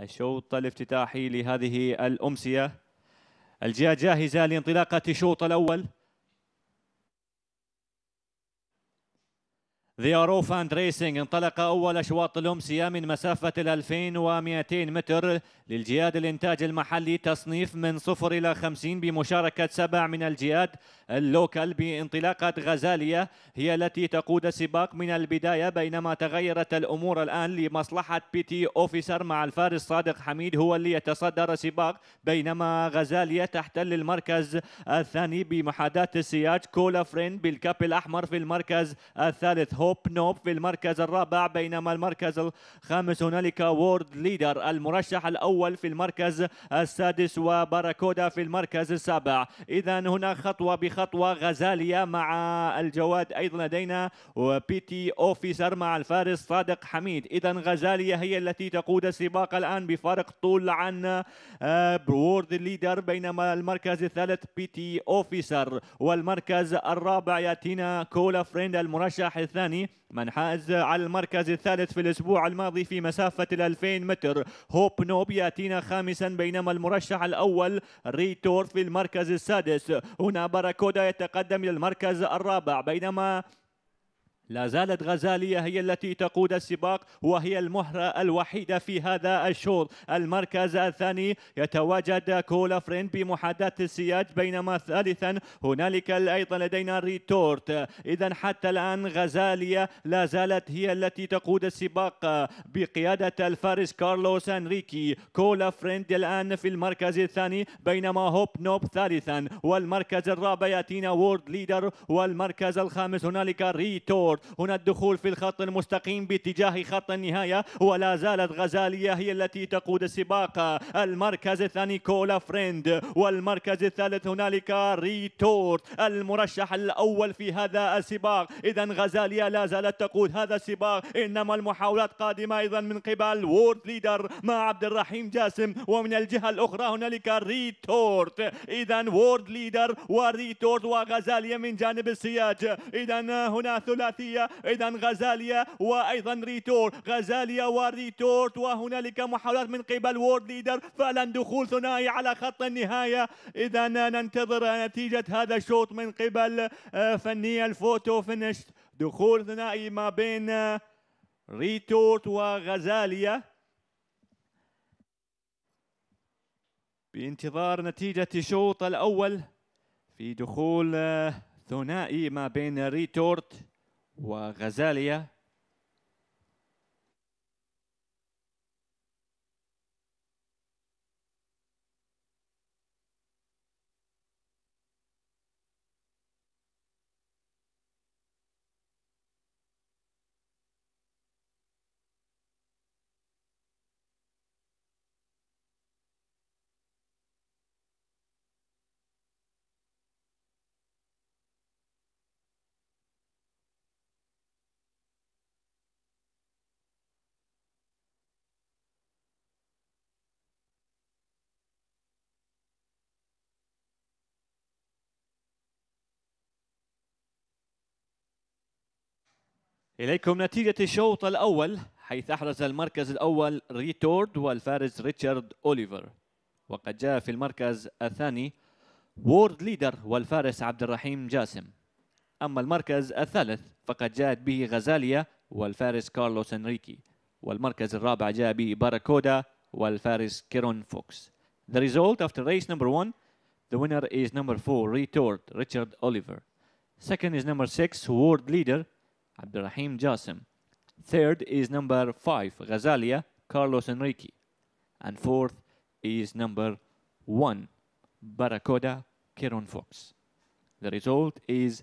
الشوط الافتتاحي لهذه الأمسية الجهة جاهزة لانطلاقة الشوط الأول ذياروف اند ريسنج انطلق أول أشواط الأمسية من مسافة ال 2200 متر للجياد الإنتاج المحلي تصنيف من صفر إلى 50 بمشاركة سبع من الجياد اللوكال بانطلاقة غزالية هي التي تقود السباق من البداية بينما تغيرت الأمور الآن لمصلحة بي تي أوفيسر مع الفارس صادق حميد هو اللي يتصدر السباق بينما غزالية تحتل المركز الثاني بمحاذاة السياج كولا فريند بالكاب الأحمر في المركز الثالث هو بوب في المركز الرابع بينما المركز الخامس هنالك وورد ليدر المرشح الأول في المركز السادس وباراكودا في المركز السابع إذا هنا خطوة بخطوة غزالية مع الجواد أيضا لدينا وبيتي أوفيسر مع الفارس صادق حميد إذا غزالية هي التي تقود السباق الآن بفارق طول عن آه، وورد ليدر بينما المركز الثالث بيتي أوفيسر والمركز الرابع يأتينا كولا فريند المرشح الثاني الثاني من حاز على المركز الثالث في الأسبوع الماضي في مسافة الألفين متر هوب نوب يأتينا خامسا بينما المرشح الأول ريتور في المركز السادس هنا باراكودا يتقدم إلى المركز الرابع بينما لا زالت غزالية هي التي تقود السباق وهي المهرة الوحيدة في هذا الشوط المركز الثاني يتواجد كولا فرين بمحادثة السياج بينما ثالثا هنالك أيضا لدينا ريتورت إذا حتى الآن غزالية لا زالت هي التي تقود السباق بقيادة الفارس كارلوس أنريكي كولا فريند الآن في المركز الثاني بينما هوب نوب ثالثا والمركز الرابع يأتينا وورد ليدر والمركز الخامس هنالك ريتورت هنا الدخول في الخط المستقيم باتجاه خط النهاية ولا زالت غزالية هي التي تقود السباق المركز الثاني كولا فريند والمركز الثالث هنالك ريتورت المرشح الأول في هذا السباق إذا غزالية لا زالت تقود هذا السباق إنما المحاولات قادمة أيضا من قبل وورد ليدر مع عبد الرحيم جاسم ومن الجهة الأخرى هنالك ريتورت إذا وورد ليدر وريتورت وغزالية من جانب السياج إذا هنا ثلاثية غزالية إذا غزاليا وأيضا ريتور غزاليا وريتورت وهنالك محاولات من قبل وورد ليدر فعلا دخول ثنائي على خط النهاية إذا ننتظر نتيجة هذا الشوط من قبل آه، فنية الفوتو فينش دخول ثنائي ما بين آه، ريتورت وغزاليا بانتظار نتيجة الشوط الأول في دخول آه، ثنائي ما بين ريتورت وغزالية إليكم نتيجة الشوط الأول حيث أحرز المركز الأول ريتورد والفارس ريتشارد أوليفر وقد جاء في المركز الثاني وورد ليدر والفارس عبد الرحيم جاسم أما المركز الثالث فقد جاءت به غزاليا والفارس كارلوس انريكي والمركز الرابع جاء به باراكودا والفارس كيرون فوكس The result after race number one the winner is number four Retort Richard Oliver second is number six Ward Leader Abdurrahim Jassim. Third is number five, Ghazalia, Carlos Enrique. And fourth is number one, Barracoda, Kieron Fox. The result is